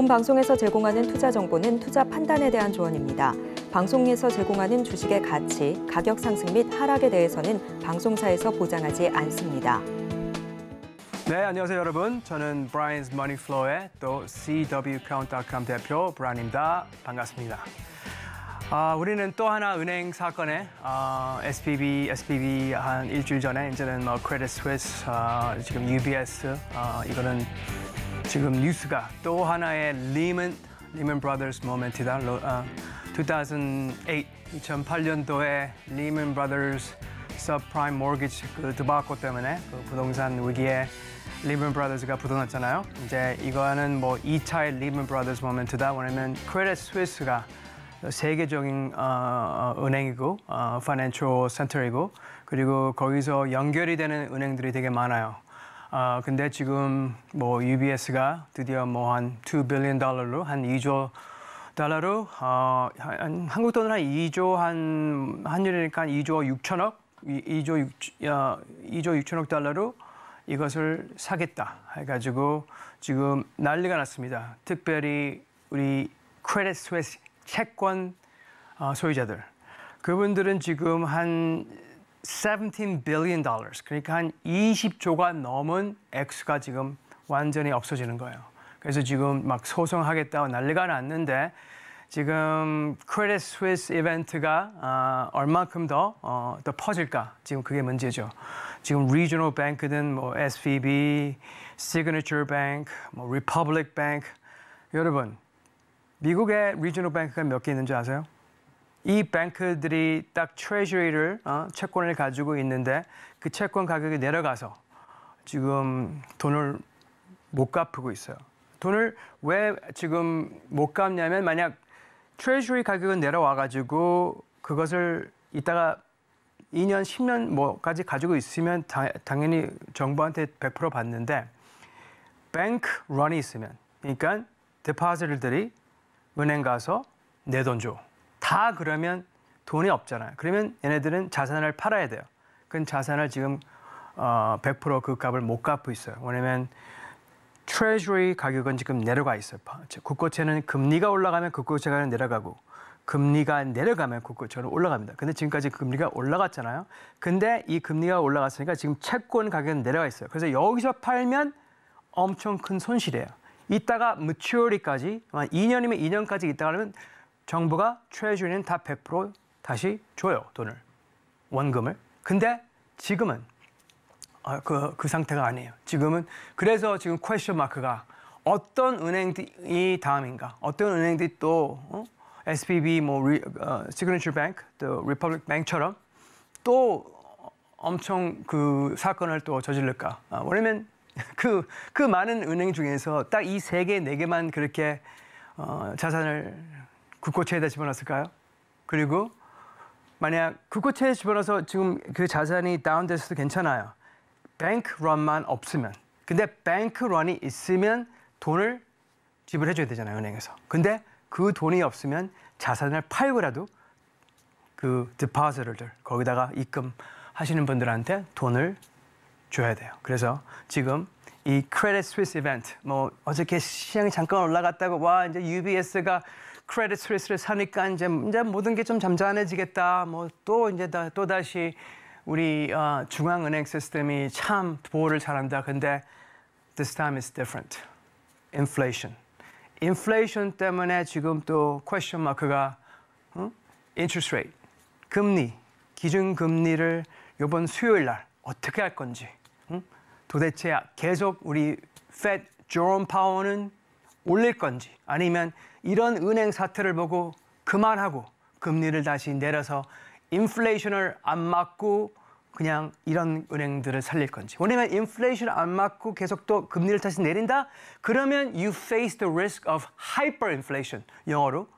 본 방송에서 제공하는 투자 정보는 투자 판단에 대한 조언입니다. 방송에서 제공하는 주식의 가치, 가격 상승 및 하락에 대해서는 방송사에서 보장하지 않습니다. 네, 안녕하세요 여러분. 저는 브라인스 머니플로의 또 CWCount.com 대표 브라인입니다. 반갑습니다. 아, 우리는 또 하나 은행 사건에 아, SPB, SPB 한 일주일 전에 이제는 뭐 크레딧 스위스, 아, 지금 UBS 아, 이거는 지금 뉴스가 또 하나의 리먼 리먼 브라더스 모멘트다. 어, 2008, 2008년도에 리먼 브라더스 서프라임 모기지 그 드바코 때문에 그 부동산 위기에 리먼 브라더스가 부도났잖아요. 이제 이거는 뭐 2차의 리먼 브라더스 모멘트다. 왜냐면 크레딧 스위스가 세계적인 어, 어, 은행이고 어, 파이낸셜 센터이고 그리고 거기서 연결이 되는 은행들이 되게 많아요. 아, 근데 지금 뭐 UBS가 드디어 뭐 한2빌 i l 달러로 한 2조 달러로 어, 한, 한국 돈으로 한 2조 한 한율이니까 2조 6천억 2조 6 어, 2조 6천억 달러로 이것을 사겠다 해가지고 지금 난리가 났습니다. 특별히 우리 크레딧 스웨스 채권 어, 소유자들 그분들은 지금 한17 billion dollars. 그러니까 한 20조가 넘은 액수가 지금 완전히 없어지는 거예요. 그래서 지금 막 소송하겠다고 난리가 났는데 지금 크레딧 스위스 이벤트가 어, 얼만큼 더, 어, 더 퍼질까? 지금 그게 문제죠. 지금 리저널 뱅크든 뭐 SVB, 시그니처 뱅크, 뭐 r e p u b l 리퍼블릭 뱅크 여러분 미국에 리저널 뱅크가 몇 개 있는지 아세요? 이 뱅크들이 딱 트레저리를 어, 채권을 가지고 있는데 그 채권 가격이 내려가서 지금 돈을 못 갚고 있어요. 돈을 왜 지금 못 갚냐면 만약 트레저리 가격은 내려와 가지고 그것을 이따가 2년, 10년 뭐까지 가지고 있으면 다, 당연히 정부한테 100% 받는데 뱅크 런이 있으면 그러니까 데파지들이 은행 가서 내 돈 줘. 다 그러면 돈이 없잖아요. 그러면 얘네들은 자산을 팔아야 돼요. 그건 자산을 지금 어, 100%그 값을 못 갚고 있어요. 왜냐면 트레저리 가격은 지금 내려가 있어요. 국고채는 금리가 올라가면 국고채가 내려가고 금리가 내려가면 국고채는 올라갑니다. 근데 지금까지 그 금리가 올라갔잖아요. 근데 이 금리가 올라갔으니까 지금 채권 가격은 내려가 있어요. 그래서 여기서 팔면 엄청 큰 손실이에요. 이따가 무 a 리 까지한 2년이면 2년까지 있다가 하면 정부가 최준는다 100% 다시 줘요 돈을 원금을. 근데 지금은 어, 그, 그 상태가 아니에요. 지금은 그래서 지금 퀘션 마크가 어떤 은행이 다음인가? 어떤 은행들이 또 어? SBB, 뭐 리, 어, 시그니처 뱅크, 또 리퍼블릭 뱅처럼 또 엄청 그 사건을 또 저질를까? 아, 왜냐면 그, 그 많은 은행 중에서 딱 이 세 개, 네 개만 그렇게 어, 자산을 국고채에다 그 집어넣었을까요? 그리고 만약 국고채에 그 집어넣어서 지금 그 자산이 다운돼서도 괜찮아요. 뱅크런만 없으면. 근데 뱅크런이 있으면 돈을 지불해 줘야 되잖아요, 은행에서. 근데 그 돈이 없으면 자산을 팔고라도 그 디파지트를 거기다가 입금하시는 분들한테 돈을 줘야 돼요. 그래서 지금 이 크레딧 스위스 이벤트 뭐 어저께 시장이 잠깐 올라갔다고 와 이제 UBS가 크레딧 스위스를 사니까 이제 이제 모든 게 좀 잠잠해지겠다. 뭐 또 이제 다, 또 다시 우리 어, 중앙은행 시스템이 참 보호를 잘한다. 근데 this time is different. inflation. inflation 때문에 지금 또 question mark가 응? interest rate 금리 기준 금리를 이번 수요일 날 어떻게 할 건지 응? 도대체 계속 우리 Fed Jerome p 조론 파워는 올릴 건지 아니면 이런 은행 사태를 보고 그만하고 금리를 다시 내려서 인플레이션을 안 맞고 그냥 이런 은행들을 살릴 건지. 왜냐면 인플레이션을 안 맞고 계속 또 금리를 다시 내린다? 그러면 you face the risk of hyperinflation. 영어로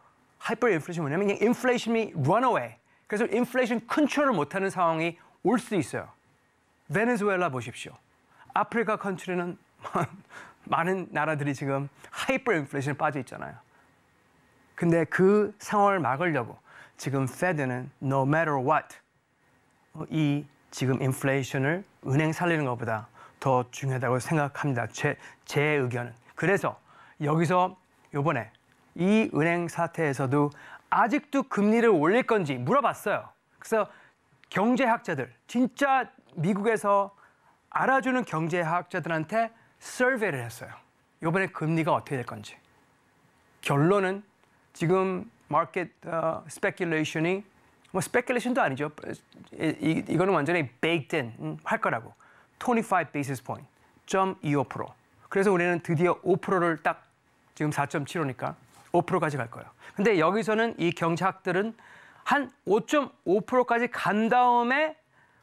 hyperinflation 뭐냐면 그냥 인플레이션이 runaway. 그래서 인플레이션 컨트롤을 못하는 상황이 올 수 있어요. 베네수엘라 보십시오. 아프리카 컨트리는 많은 나라들이 지금 하이퍼 인플레이션에 빠져 있잖아요. 근데 그 상황을 막으려고 지금 페드는 no matter what 이 지금 인플레이션을 은행 살리는 것보다 더 중요하다고 생각합니다. 제, 제 의견은. 그래서 여기서 요번에 이 은행 사태에서도 아직도 금리를 올릴 건지 물어봤어요. 그래서 경제학자들, 진짜 미국에서 알아주는 경제학자들한테 서베를 했어요. 이번에 금리가 어떻게 될 건지. 결론은 지금 마켓 스페큘레이션이 uh, 뭐 스페큘레이션도 아니죠. 이, 이거는 완전히 b a k e 음, 할 거라고. 25 basis point, 0.25%. 그래서 우리는 드디어 5%를 딱 지금 4.75니까 5%까지 갈 거예요. 근데 여기서는 이 경제학들은 한 5.5%까지 간 다음에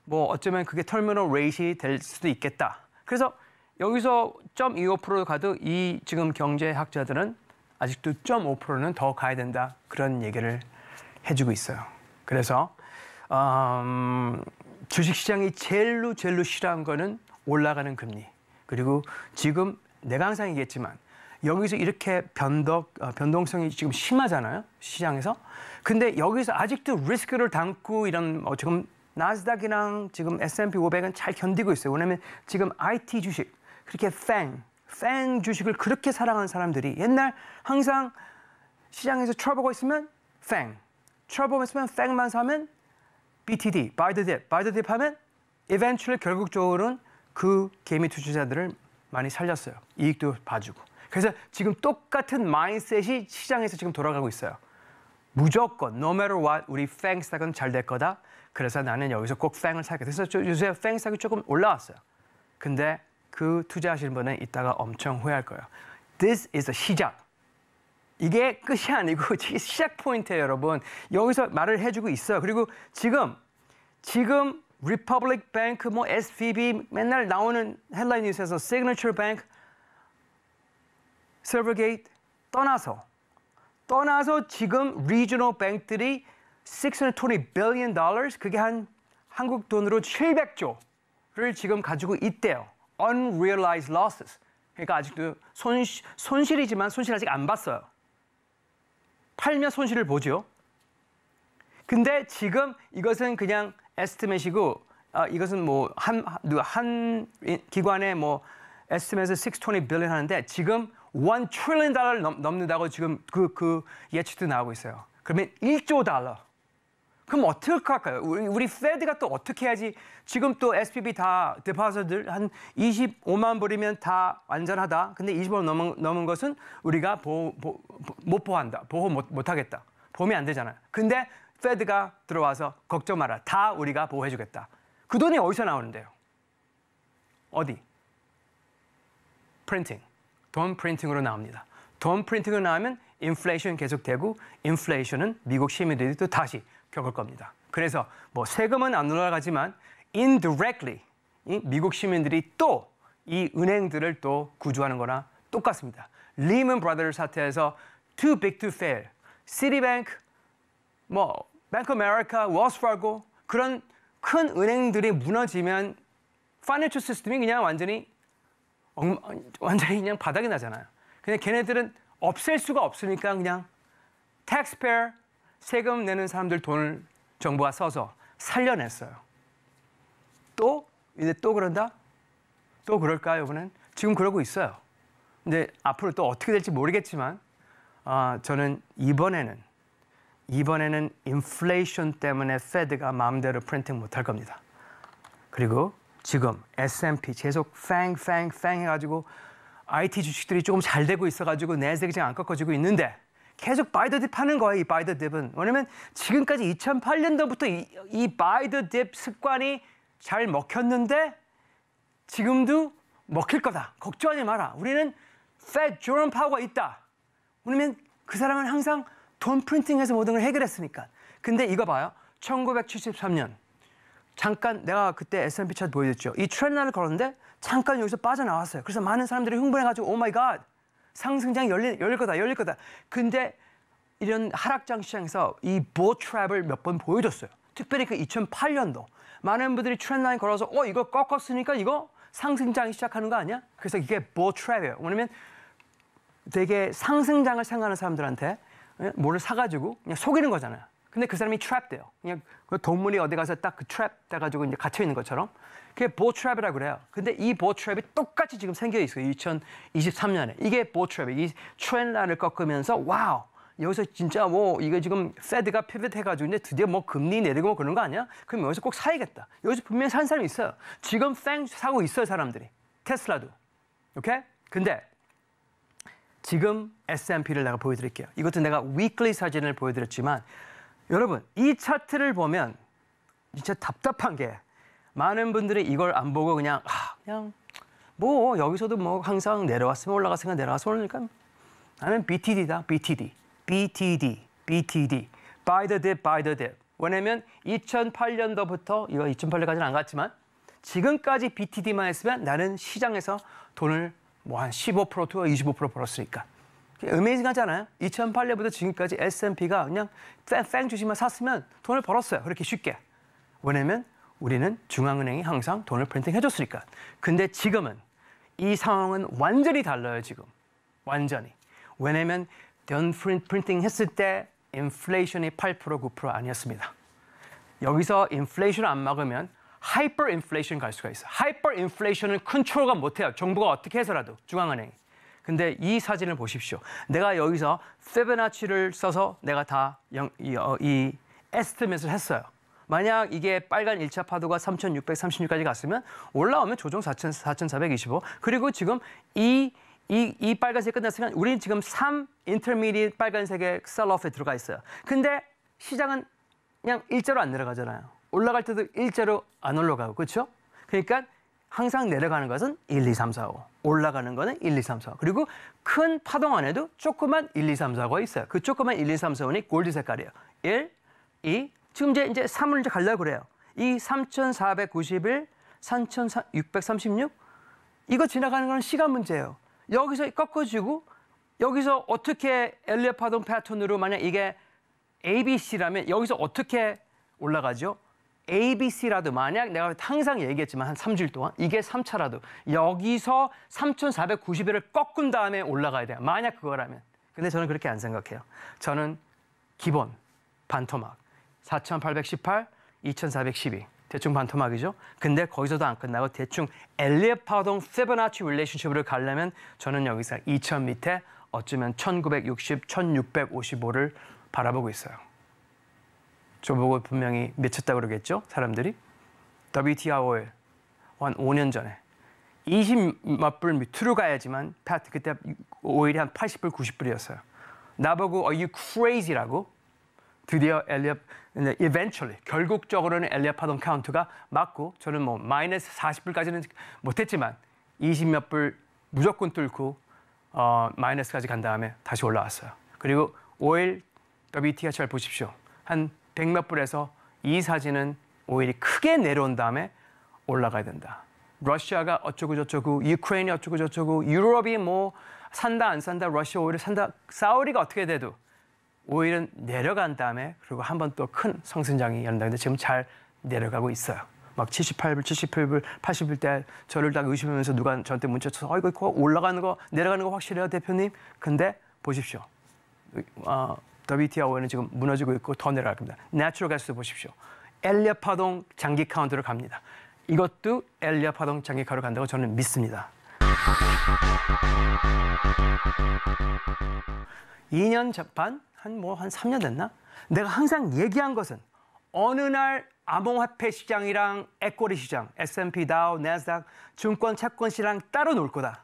뭐 어쩌면 그게 터미널 레이시 될 수도 있겠다. 그래서 여기서 0.25%로 가도 이 지금 경제학자들은 아직도 0.5%는 더 가야 된다 그런 얘기를 해주고 있어요. 그래서 음, 주식시장이 제일로 제일로 싫어한 거는 올라가는 금리 그리고 지금 내가 항상 얘기했지만 여기서 이렇게 변덕, 어, 변동성이 지금 심하잖아요 시장에서 근데 여기서 아직도 리스크를 담고 이런 어, 지금 나스닥이랑 지금 S&P 500은 잘 견디고 있어요 왜냐하면 지금 IT 주식 그렇게 팽, 팽 주식을 그렇게 사랑하는 사람들이 옛날 항상 시장에서 트러블가 있으면 팽, 트러블만 있으면 팽만 사면 BTD, buy the dip, buy the dip 하면 eventually 결국적으로는 그 개미 투자자들을 많이 살렸어요. 이익도 봐주고. 그래서 지금 똑같은 마인셋이 시장에서 지금 돌아가고 있어요. 무조건 no matter what 우리 팽 스탁은 잘 될 거다. 그래서 나는 여기서 꼭 팽을 사게. 그래서 요새 팽 스탁이 조금 올라왔어요. 근데 그 투자하시는 분은 이따가 엄청 후회할 거예요. This is a 시작. 이게 끝이 아니고 시작 포인트예요, 여러분. 여기서 말을 해주고 있어요. 그리고 지금 지금 리퍼블릭 뱅크, 뭐 SVB 맨날 나오는 헬라인 뉴스에서 시그니처 뱅크, 실버게이트 떠나서 떠나서 지금 리지널 뱅크들이 620 billion dollars 그게 한 한국 돈으로 700조를 지금 가지고 있대요. unrealized losses. 그러니까 아직도 손, 손실이지만 손실 아직 안 봤어요. 팔면 손실을 보죠. 근데 지금 이것은 그냥 에스티맷이고 어, 아, 이것은 뭐한한 한기관에뭐에스티에서620 billion 하는데 지금 1 trillion 달러를 넘, 는다고 지금 그, 그 예측도 나오고 있어요. 그러면 1조 달러. 그럼 어떻게 할까요? 우리, 우리 페드가 또 어떻게 해야지 지금 또 SPB 다 데파서들 한 25만 불이면 다 안전하다. 근데 20만 넘은, 넘은 것은 우리가 보호, 보, 못 보호한다. 보호 못, 못 하겠다. 보험이 안 되잖아요. 근데 페드가 들어와서 걱정 마라. 다 우리가 보호해 주겠다. 그 돈이 어디서 나오는데요? 어디? 프린팅. 돈 프린팅으로 나옵니다. 돈 프린팅으로 나오면 인플레이션 계속되고 인플레이션은 미국 시민들이 또 다시 겪을 겁니다. 그래서 뭐 세금은 안 올라가지만 indirectly 미국 시민들이 또 이 은행들을 또 구조하는 거나 똑같습니다. 리먼 브라더스 사태에서 too big to fail, 시티뱅크, 뭐 뱅크 아메리카, 워스파고 그런 큰 은행들이 무너지면 파이낸셜 시스템이 그냥 완전히 완전히 그냥 바닥이 나잖아요. 근데 걔네들은 없앨 수가 없으니까 그냥 taxpayer 세금 내는 사람들 돈을 정부가 써서 살려냈어요. 또 이제 또 그런다? 또 그럴까요? 이번엔 지금 그러고 있어요. 근데 앞으로 또 어떻게 될지 모르겠지만 아, 저는 이번에는 이번에는 인플레이션 때문에 페드가 마음대로 프린팅 못할 겁니다. 그리고 지금 S&P 계속 팽팽팽 해가지고 IT 주식들이 조금 잘 되고 있어가지고 내색이 지금 안 꺾어지고 있는데 계속 바이더 딥 하는 거예요, 이 바이더 딥은 왜냐면 지금까지 2008년도부터 이, 이 buy t 습관이 잘 먹혔는데 지금도 먹힐 거다. 걱정하지 마라. 우리는 Fed 조런 파워가 있다. 왜냐면 그 사람은 항상 돈 프린팅해서 모든 걸 해결했으니까. 근데 이거 봐요. 1973년. 잠깐 내가 그때 S&P 차트 보여줬죠. 이 트렌드를 걸었는데 잠깐 여기서 빠져나왔어요. 그래서 많은 사람들이 흥분해가지고 오 마이 갓 상승장이 열릴, 열릴 거다, 열릴 거다. 근데 이런 하락장 시장에서 이 보트랩을 몇 번 보여줬어요. 특별히 그 2008년도. 많은 분들이 트렌드 라인 걸어서 어, 이거 꺾었으니까 이거 상승장이 시작하는 거 아니야? 그래서 이게 보트랩이에요. 왜냐면 되게 상승장을 생각하는 사람들한테 뭐를 예, 사가지고 그냥 속이는 거잖아요. 근데 그 사람이 트랩돼요. 그냥 그 동물이 어디 가서 딱 그 트랩 돼가지고 이제 갇혀 있는 것처럼. 그게 보트랩이라고 그래요. 근데 이 보트랩이 똑같이 지금 생겨 있어요. 2023년에. 이게 보트랩이 이 트렌드를 꺾으면서 와우. 여기서 진짜 뭐 이게 지금 패드가 피벗해가지고 이제 드디어 뭐 금리 내리고 뭐 그런 거 아니야? 그럼 여기서 꼭 사야겠다. 여기서 분명히 산 사람이 있어요. 지금 땡 사고 있어요 사람들이. 테슬라도. 오케이? 근데 지금 S&P를 내가 보여드릴게요. 이것도 내가 위클리 사진을 보여드렸지만 여러분, 이 차트를 보면 진짜 답답한 게 많은 분들이 이걸 안 보고 그냥 아, 그냥 뭐 여기서도 뭐 항상 내려왔으면 올라갔으면 내려왔으면 올라니까 나는 BTD다, BTD, BTD, BTD, buy the dip, buy the dip. 왜냐면 2008년도부터 이거 2008년까지는 안 갔지만 지금까지 BTD만 했으면 나는 시장에서 돈을 뭐 한 15%, 25% 벌었으니까. 어메이징하잖아요. 2008년부터 지금까지 S&P가 그냥 뺑주시면 샀으면 돈을 벌었어요. 그렇게 쉽게. 왜냐면 우리는 중앙은행이 항상 돈을 프린팅해줬으니까. 근데 지금은 이 상황은 완전히 달라요, 지금. 완전히. 왜냐면 돈 프린팅 했을 때 인플레이션이 8% 9% 아니었습니다. 여기서 인플레이션을 안 막으면 하이퍼 인플레이션 갈 수가 있어요. 하이퍼 인플레이션을 컨트롤가 못해요. 정부가 어떻게 해서라도 중앙은행이. 근데 이 사진을 보십시오. 내가 여기서 세베나치를 써서 내가 다 영, 이, 어, 이 에스티맷을 했어요. 만약 이게 빨간 일차 파도가 3,636까지 갔으면 올라오면 조정 4,000, 4,425. 그리고 지금 이, 이, 이 빨간색 끝났으면 우리는 지금 3인터미디 빨간색의 셀러프에 들어가 있어요. 근데 시장은 그냥 일자로 안 내려가잖아요. 올라갈 때도 일자로 안 올라가고, 그렇죠? 그러니까 항상 내려가는 것은 1, 2, 3, 4, 5. 올라가는 거는 1, 2, 3, 4. 5. 그리고 큰 파동 안에도 조그만 1, 2, 3, 4가 5 있어요. 그 조그만 1, 2, 3, 4, 5는 골드 색깔이에요. 1, 2, 지금 이제, 이제 3을 이제 가려고 그래요. 이 3,491, 3,636 이거 지나가는 건 시간 문제예요. 여기서 꺾어지고 여기서 어떻게 엘리어 파동 패턴으로 만약 이게 ABC라면 여기서 어떻게 올라가죠? A, B, C라도 만약 내가 항상 얘기했지만 한 3주일 동안 이게 3차라도 여기서 3,490일을 꺾은 다음에 올라가야 돼요. 만약 그거라면. 근데 저는 그렇게 안 생각해요. 저는 기본 반토막 4,818, 2,412 대충 반토막이죠. 근데 거기서도 안 끝나고 대충 엘리파동 세보나치릴레이션십으 가려면 저는 여기서 2,000 밑에 어쩌면 1960, 1655를 바라보고 있어요. 저보고 분명히 맺혔다고 그러겠죠? 사람들이. WTR 한 5년 전에 20몇 불 밑으로 가야지만 파트 그때 오일이 한 80불, 90불이었어요. 나보고 Are you crazy라고? 드디어 엘리압, eventually 결국적으로는 엘리압파동 카운트가 맞고 저는 뭐 마이너스 40불까지는 못했지만 20몇 불 무조건 뚫고 어, 마이너스까지 간 다음에 다시 올라왔어요. 그리고 오일 WTI 잘 보십시오. 한 백몇불에서 이 사진은 오히려 크게 내려온 다음에 올라가야 된다. 러시아가 어쩌고 저쩌고, 유크레인이 어쩌고 저쩌고, 유럽이 뭐 산다 안 산다, 러시아 오히려 산다, 사우리가 어떻게 돼도 오히려 내려간 다음에 그리고 한번또큰 성승장이 연다는데 지금 잘 내려가고 있어요. 막 78불, 77불, 80불 때 저를 다 의심하면서 누가 저한테 문자 쳐서 어 이거 올라가는 거 내려가는 거 확실해요 대표님. 근데 보십시오. 어, WTIO는 지금 무너지고 있고 더 내려갈 니다 내추럴 가스도 보십시오. 엘리엇 파동 장기 카운트로 갑니다. 이것도 엘리엇 파동 장기 카로 간다고 저는 믿습니다. 2년 반? 한 뭐한 3년 됐나? 내가 항상 얘기한 것은 어느 날 암호화폐 시장이랑 에코리 시장, S&P 다우, 나스닥, 증권 채권 시장 따로 놀 거다.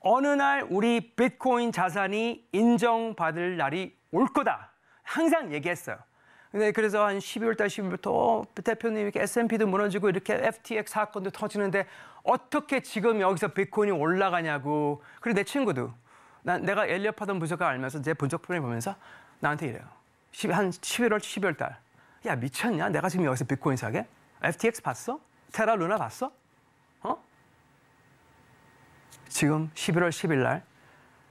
어느 날 우리 비트코인 자산이 인정받을 날이 올 거다. 항상 얘기했어요. 근데 그래서 한 12월 달 10일부터 어, 대표님 이렇게 S&P도 무너지고 이렇게 FTX 사건도 터지는데 어떻게 지금 여기서 비트코인이 올라가냐고. 그리고 내 친구도 난 내가 엘리업하던 분석가 알면서 제 분석 표를 보면서 나한테 이래요. 한 11월 12월 달. 야 미쳤냐? 내가 지금 여기서 비트코인 사게? FTX 봤어? 테라 루나 봤어? 어? 지금 11월 10일 날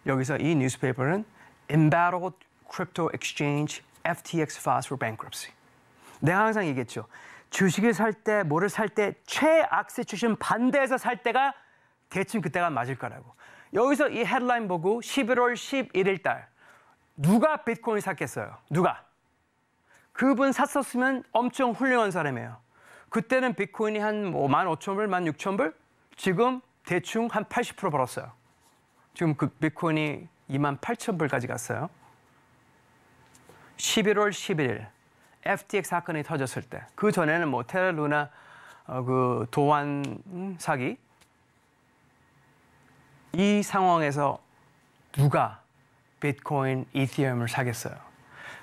여기서 이 뉴스페이퍼는 embattled crypto exchange FTX files for bankruptcy. 내가 항상 얘기했죠. 주식을 살 때, 뭐를 살 때 최악 세츄션반대에서살 때가 대충 그때가 맞을 거라고. 여기서 이 헤드라인 보고 11월 11일 달 누가 비트코인 샀겠어요? 누가? 그분 샀었으면 엄청 훌륭한 사람이에요. 그때는 비트코인이 한 뭐 15,000불, 16,000불? 지금 대충 한 80% 벌었어요. 지금 그 비트코인이 28,000불까지 갔어요. 11월 11일 FTX 사건이 터졌을 때 그 전에는 뭐 테라루나 어, 그도환 사기 이 상황에서 누가 비트코인, 이더리움을 사겠어요.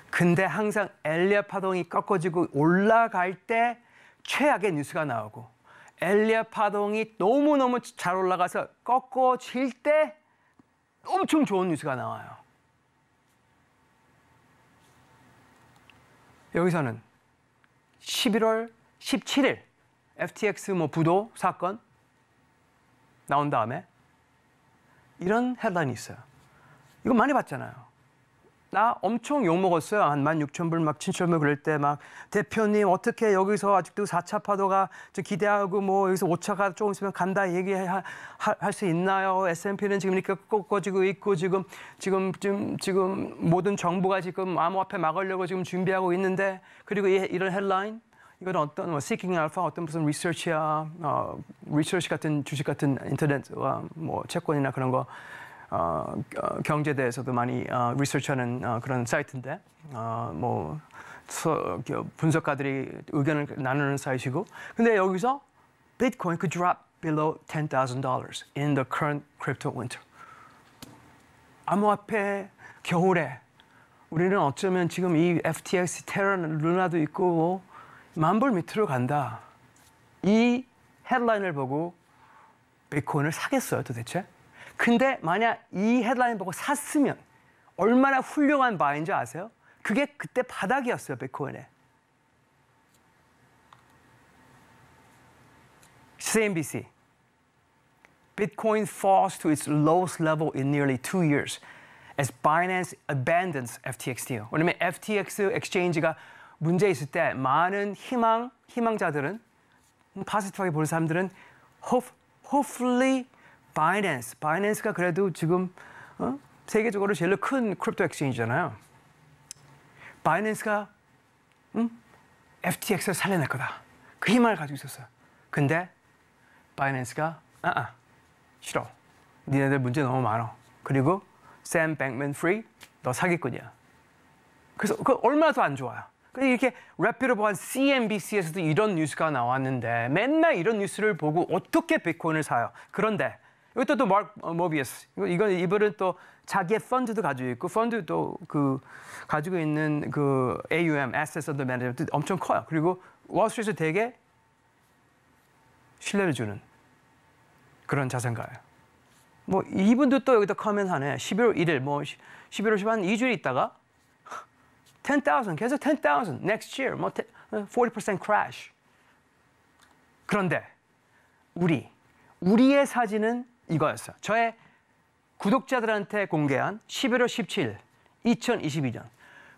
근데 항상 엘리아 파동이 꺾어지고 올라갈 때 최악의 뉴스가 나오고 엘리아 파동이 너무너무 잘 올라가서 꺾어질 때 엄청 좋은 뉴스가 나와요. 여기서는 11월 17일 FTX 뭐 부도 사건 나온 다음에 이런 헤드라인이 있어요. 이거 많이 봤잖아요. 나 엄청 욕먹었어요. 한 만 육천 불막 칠천 불 그럴 때 막 대표님 어떻게 여기서 아직도 사차 파도가 저 기대하고 뭐 여기서 오차가 조금 있으면 간다 얘기할 수 있나요? S&P는 지금 이렇게 꺾어지고 있고 지금 지금 지금 지금 모든 정부가 지금 암호화폐 막으려고 지금 준비하고 있는데 그리고 이, 이런 헬라인 이건 어떤 뭐 시킹 알파 어떤 무슨 리서치야 어, 리서치 같은 주식 같은 인터넷 뭐 채권이나 그런 거 어, 어 경제에 대해서도 많이 어, 리서치하는 어, 그런 사이트인데 어, 뭐 서, 그 분석가들이 의견을 나누는 사이트고 근데 여기서 비트코인 could drop below $10,000 in the current crypto winter. 암호화폐 겨울에 우리는 어쩌면 지금 이 FTX 테러 루나도 있고 뭐 만불 밑으로 간다. 이 헤드라인을 보고 비트코인을 사겠어요 도대체? 근데 만약 이 헤드라인 보고 샀으면 얼마나 훌륭한 바인지 아세요? 그게 그때 바닥이었어요, 백코인의. CNBC. Bitcoin falls to its lowest level in nearly two years as Binance abandons FTX deal. 왜냐면 FTX 엑스체인지가 문제 있을 때 많은 희망 희망자들은 파스티브하게 보는 사람들은 hope, hopefully 바이낸스, 바이낸스가 그래도 지금 어? 세계적으로 제일 큰 크립토 엑스체인지잖아요. 바이낸스가 음? FTX를 살려낼 거다. 그 희망을 가지고 있었어요. 근데 바이낸스가 아, 아 싫어. 니네들 문제 너무 많아 그리고 샘 백맨 프리 너 사기꾼이야. 그래서 그 얼마나 더안 좋아요. 근데 이렇게 래피로 보한 CNBC에서도 이런 뉴스가 나왔는데 맨날 이런 뉴스를 보고 어떻게 비트코인을 사요? 그런데 이것도 또 마크 어, 모비어스. 이건 이분은 또 자기의 펀드도 가지고 있고 펀드도 그 가지고 있는 그 AUM, Assets Under Management 엄청 커요. 그리고 월스트리트 되게 신뢰를 주는 그런 자산가예요. 뭐 이분도 또 여기다 커멘하네. 11월 1일, 뭐 11월 10일 2주일 있다가 10,000 계속 10,000 next year 뭐40% 어, crash. 그런데 우리 우리의 사진은 이거였어요. 저의 구독자들한테 공개한 11월 17일 2022년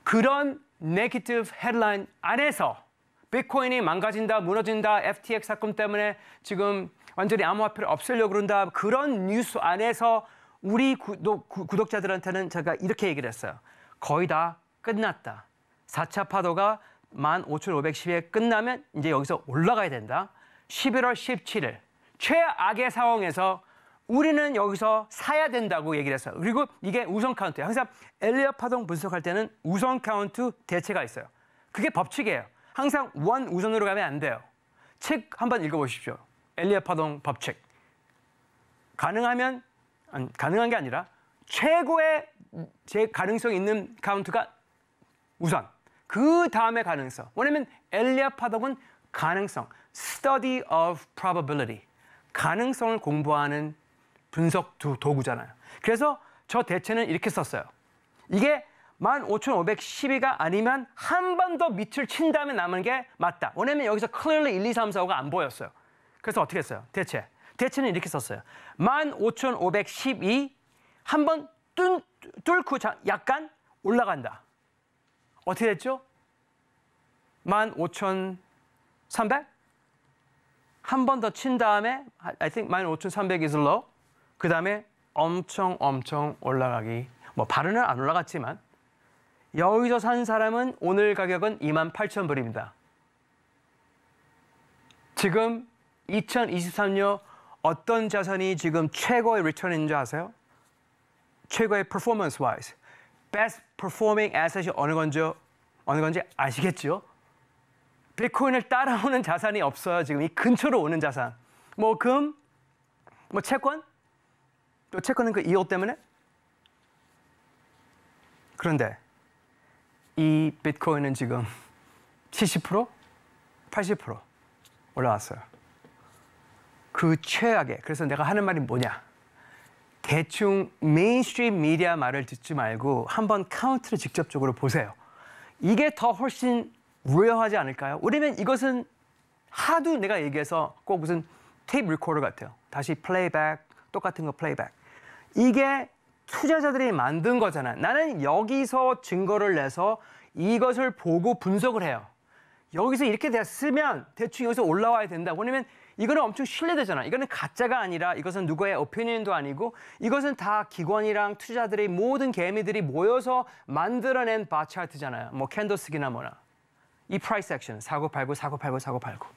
그런 네기티브 헤드라인 안에서 비트코인이 망가진다, 무너진다, FTX 사건 때문에 지금 완전히 암호화폐를 없애려고 그런다 그런 뉴스 안에서 우리 구독, 구독자들한테는 제가 이렇게 얘기를 했어요. 거의 다 끝났다. 4차 파도가 15,510에 끝나면 이제 여기서 올라가야 된다. 11월 17일 최악의 상황에서 우리는 여기서 사야 된다고 얘기를 했어요. 그리고 이게 우선 카운트예요. 항상 엘리어 파동 분석할 때는 우선 카운트 대체가 있어요. 그게 법칙이에요. 항상 원 우선으로 가면 안 돼요. 책 한번 읽어보십시오. 엘리어 파동 법칙. 가능하면 아니, 가능한 게 아니라 최고의 제 가능성 있는 카운트가 우선. 그 다음에 가능성. 왜냐면 엘리어 파동은 가능성, study of probability, 가능성을 공부하는 분석 도구잖아요. 그래서 저 대체는 이렇게 썼어요. 이게 15,512가 아니면 한 번 더 밑을 친 다음에 남은 게 맞다. 왜냐면 여기서 clearly 1, 2, 3, 4, 5가 안 보였어요. 그래서 어떻게 했어요? 대체. 대체는 이렇게 썼어요. 15,512 한 번 뚫고 약간 올라간다. 어떻게 됐죠? 15,300? 한 번 더 친 다음에 I think 15,300 is low. 그 다음에 엄청 엄청 올라가기 뭐 발은은 안 올라갔지만 여기서 산 사람은 오늘 가격은 28,000불입니다. 지금 2023년 어떤 자산이 지금 최고의 리턴인 줄 아세요? 최고의 퍼포먼스 와이즈 best p e r f 이 어느 건지 어느 건지 아시겠죠? 비트코인을 따라오는 자산이 없어요. 지금 이 근처로 오는 자산. 뭐 금, 뭐 채권, 또 체크는 그 이오 때문에? 그런데 이 비트코인은 지금 70%? 80% 올라왔어요. 그 최악의, 그래서 내가 하는 말이 뭐냐? 대충 메인스트림 미디어 말을 듣지 말고 한번 카운트를 직접적으로 보세요. 이게 더 훨씬 우려하지 않을까요? 왜냐면 이것은 하도 내가 얘기해서 꼭 무슨 테이프 리코더 같아요. 다시 플레이백, 똑같은 거 플레이백. 이게 투자자들이 만든 거잖아. 나는 여기서 증거를 내서 이것을 보고 분석을 해요. 여기서 이렇게 됐으면 대충 여기서 올라와야 된다. 왜냐면 이거는 엄청 신뢰되잖아. 이거는 가짜가 아니라 이것은 누구의 오피니언도 아니고 이것은 다 기관이랑 투자들의 모든 개미들이 모여서 만들어낸 바 차트잖아요. 뭐 캔더스기나 뭐나. 이 프라이스 액션 사고 팔고 사고 팔고 사고 팔고.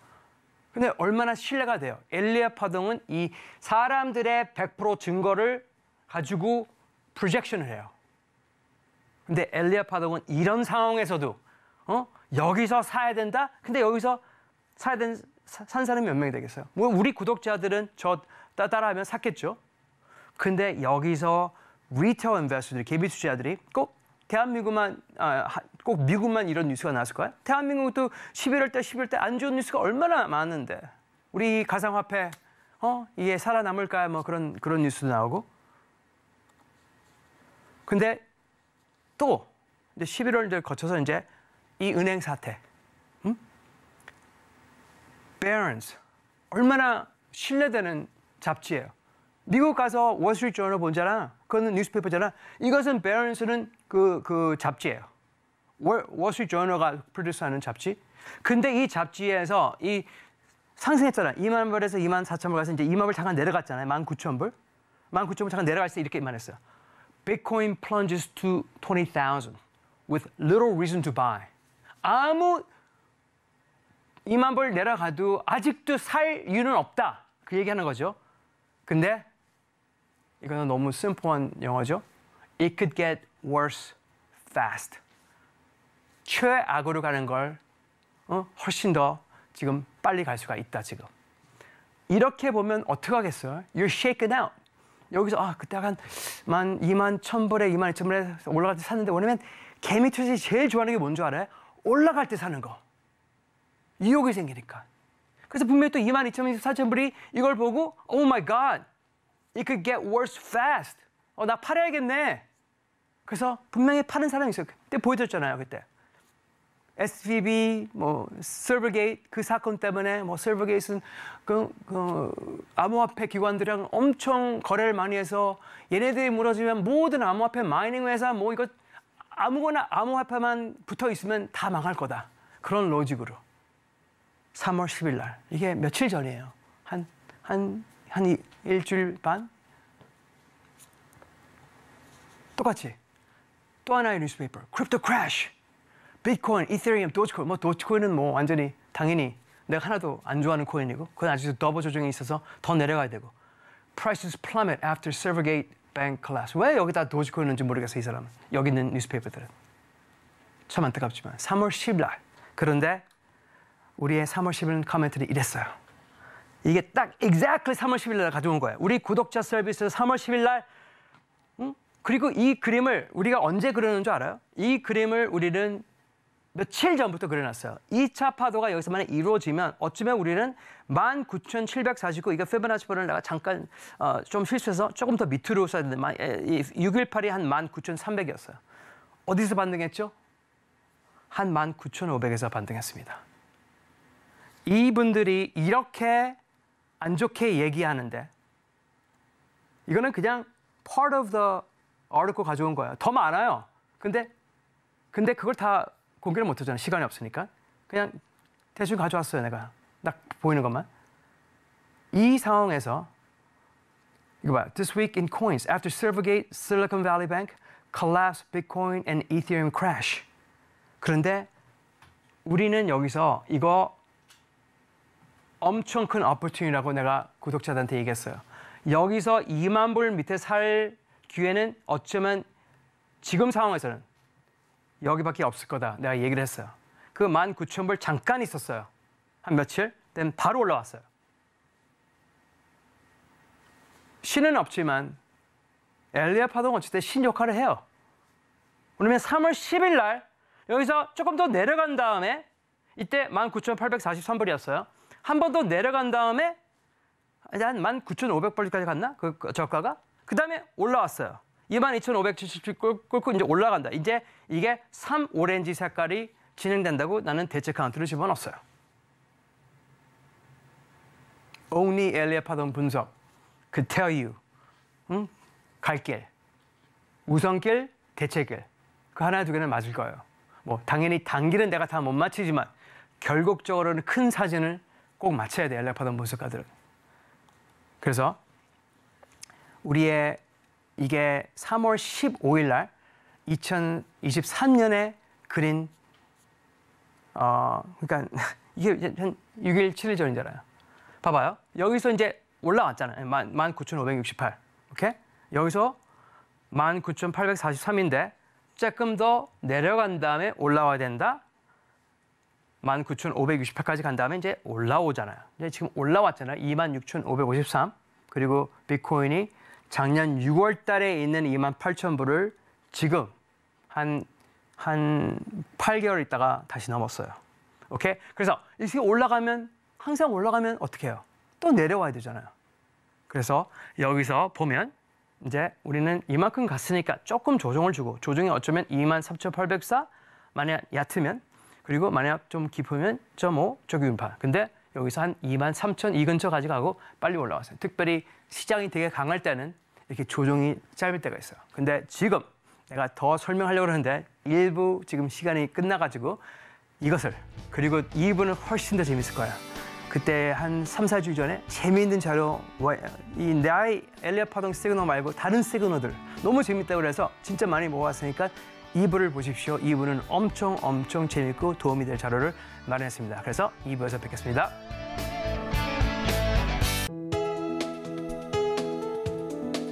근데 얼마나 신뢰가 돼요. 엘리아 파동은 이 사람들의 100% 증거를 가지고 프로젝션을 해요. 근데 엘리아파독은 이런 상황에서도 어? 여기서 사야 된다? 근데 여기서 사야 된, 산 사람이 몇 명이 되겠어요? 물 뭐 우리 구독자들은 저 따라하면 샀겠죠. 근데 여기서 리테일 인베스터들, 개비 투자들이꼭 대한민국만 아, 꼭 미국만 이런 뉴스가 나왔을까요? 대한민국도 11월 때 11월 때 안 좋은 뉴스가 얼마나 많은데 우리 가상화폐 어 이게 살아남을까 뭐 그런 그런 뉴스도 나오고 근데 또 이제 11월을 거쳐서 이제 이 은행 사태, 음? Barron's 얼마나 신뢰되는 잡지예요. 미국 가서 월스트리트 저널 본잖아. 그거는 뉴스페이퍼잖아. 이것은 베런스는 그, 그 잡지예요. 월, 월스트리트 저널가 프로듀스하는 잡지. 근데 이 잡지에서 이 상승했잖아. 2만 불에서 2만 4천 불 가서 이제 2만 불 잠깐 내려갔잖아요. 1만 9천 불. 1만 9천 불 잠깐 내려갈 때 이렇게 이만했어요. Bitcoin plunges to 20,000 with little reason to buy. 아무 이만불 내려가도 아직도 살 이유는 없다. 그 얘기하는 거죠. 근데 이거는 너무 심플한 영어죠. It could get worse fast. 최악으로 가는 걸 어? 훨씬 더 지금 빨리 갈 수가 있다 지금. 이렇게 보면 어떡 하겠어요? You're shaken out. 여기서 아 그때 한 만, 2만 1,000불에 2만 2,000불에 올라갈 때 샀는데 왜냐면 개미 투자에 제일 좋아하는 게 뭔 줄 알아요? 올라갈 때 사는 거. 유혹이 생기니까. 그래서 분명히 또 2만 2,000불, 4,000불이 이걸 보고 오 마이 갓. God! It could get worse fast. 어, 나 팔아야겠네. 그래서 분명히 파는 사람이 있어요. 그때 보여줬잖아요, 그때. SVB, 뭐 서버게이트 그 사건 때문에 뭐 서버게이트는 그, 그 암호화폐 기관들이랑 엄청 거래를 많이 해서 얘네들이 무너지면 모든 암호화폐 마이닝 회사 뭐 이거 아무거나 암호화폐만 붙어 있으면 다 망할 거다. 그런 로직으로. 3월 10일 날. 이게 며칠 전이에요. 한, 한, 한 일주일 반? 똑같이. 또 하나의 뉴스페이퍼. 크립토 크래쉬. 비트코인, 이더리움, 도지코인, 뭐 도지코인은 뭐 완전히 당연히 내가 하나도 안 좋아하는 코인이고 그건 아직도 더블 조정이 있어서 더 내려가야 되고 prices plummet after Silvergate bank collapse. 왜 여기다 도지코인 있는지 모르겠어 이 사람은. 여기 있는 뉴스페이퍼들은. 참 안타깝지만 3월 10일 날 그런데 우리의 3월 10일 커멘트는 이랬어요. 이게 딱 exactly 3월 10일 날 가져온 거예요. 우리 구독자 서비스에서 3월 10일 날 응? 그리고 이 그림을 우리가 언제 그러는줄 알아요? 이 그림을 우리는 며칠 전부터 그려놨어요. 2차 파도가 여기서 만약 이루어지면 어쩌면 우리는 19,749, 이거페브나치번을 내가 잠깐 어, 좀 실수해서 조금 더 밑으로 써야 되는데 6.18이 예, 한 19,300이었어요. 어디서 반등했죠? 한 19,500에서 반등했습니다. 이분들이 이렇게 안 좋게 얘기하는데 이거는 그냥 part of the article 가져온 거예요. 더 많아요. 근데 근데 그걸 다 공개를 못 하잖아요. 시간이 없으니까. 그냥 대충 가져왔어요, 내가. 딱 보이는 것만. 이 상황에서 이거 봐. This week in coins, after Silvergate, Silicon Valley Bank, collapse, Bitcoin and Ethereum crash. 그런데 우리는 여기서 이거 엄청 큰 opportunity라고 내가 구독자들한테 얘기했어요. 여기서 2만 불 밑에 살 기회는 어쩌면 지금 상황에서는 여기밖에 없을 거다. 내가 얘기를 했어요. 그 19,000불 잠깐 있었어요. 한 며칠. 땐 바로 올라왔어요. 신은 없지만 엘리야 파동 어쨌든 신 역할을 해요. 그러면 3월 10일 날 여기서 조금 더 내려간 다음에 이때 19,843불이었어요. 한 번 더 내려간 다음에 한 19,500불까지 갔나? 그, 그 저가가? 그 다음에 올라왔어요. 22,577 끓고 이제 올라간다. 이제 이게 3 오렌지 색깔이 진행된다고 나는 대체 카운트를 집어넣었어요. 오니 엘리의 파동 분석, 그 tell you, 응? 갈 길, 우선길, 대체길. 그 하나 두 개는 맞을 거예요. 뭐 당연히 단길은 내가 다 못 맞히지만 결국적으로는 큰 사진을 꼭 맞춰야 돼엘리 파동 분석가들은. 그래서 우리의 이게 3월 15일 날 2023년에 그린 어 그러니까 이게 한 6일 7일 전이잖아요. 봐봐요. 여기서 이제 올라왔잖아요. 19,568. 오케이? 여기서 19,843인데 조금 더 내려간 다음에 올라와야 된다. 19,568까지 간 다음에 이제 올라오잖아요. 이제 지금 올라왔잖아요. 26,553. 그리고 비트코인이 작년 6월 달에 있는 2만 8천 불을 지금 한, 한 8개월 있다가 다시 넘었어요. 오케이? 그래서 이게 올라가면, 항상 올라가면 어떻게 해요? 또 내려와야 되잖아요. 그래서 여기서 보면 이제 우리는 이만큼 갔으니까 조금 조정을 주고 조정이 어쩌면 23,804 만약 얕으면 그리고 만약 좀 깊으면 점5 저기 음파 근데 여기서 한 23,000 이 근처까지 가고 빨리 올라왔어요 특별히 시장이 되게 강할 때는 이렇게 조정이 짧을 때가 있어요. 근데 지금 내가 더 설명하려고 하는데 일부 지금 시간이 끝나가지고 이것을 그리고 이분은 훨씬 더 재밌을 거예요. 그때 한 3, 4주 전에 재미있는 자료 이 나의 엘리아 파동 세그너 말고 다른 세그너들 너무 재밌다고 그래서 진짜 많이 모았으니까 이부를 보십시오. 이부는 엄청 엄청 재밌고 도움이 될 자료를 마련했습니다. 그래서 이부에서 뵙겠습니다.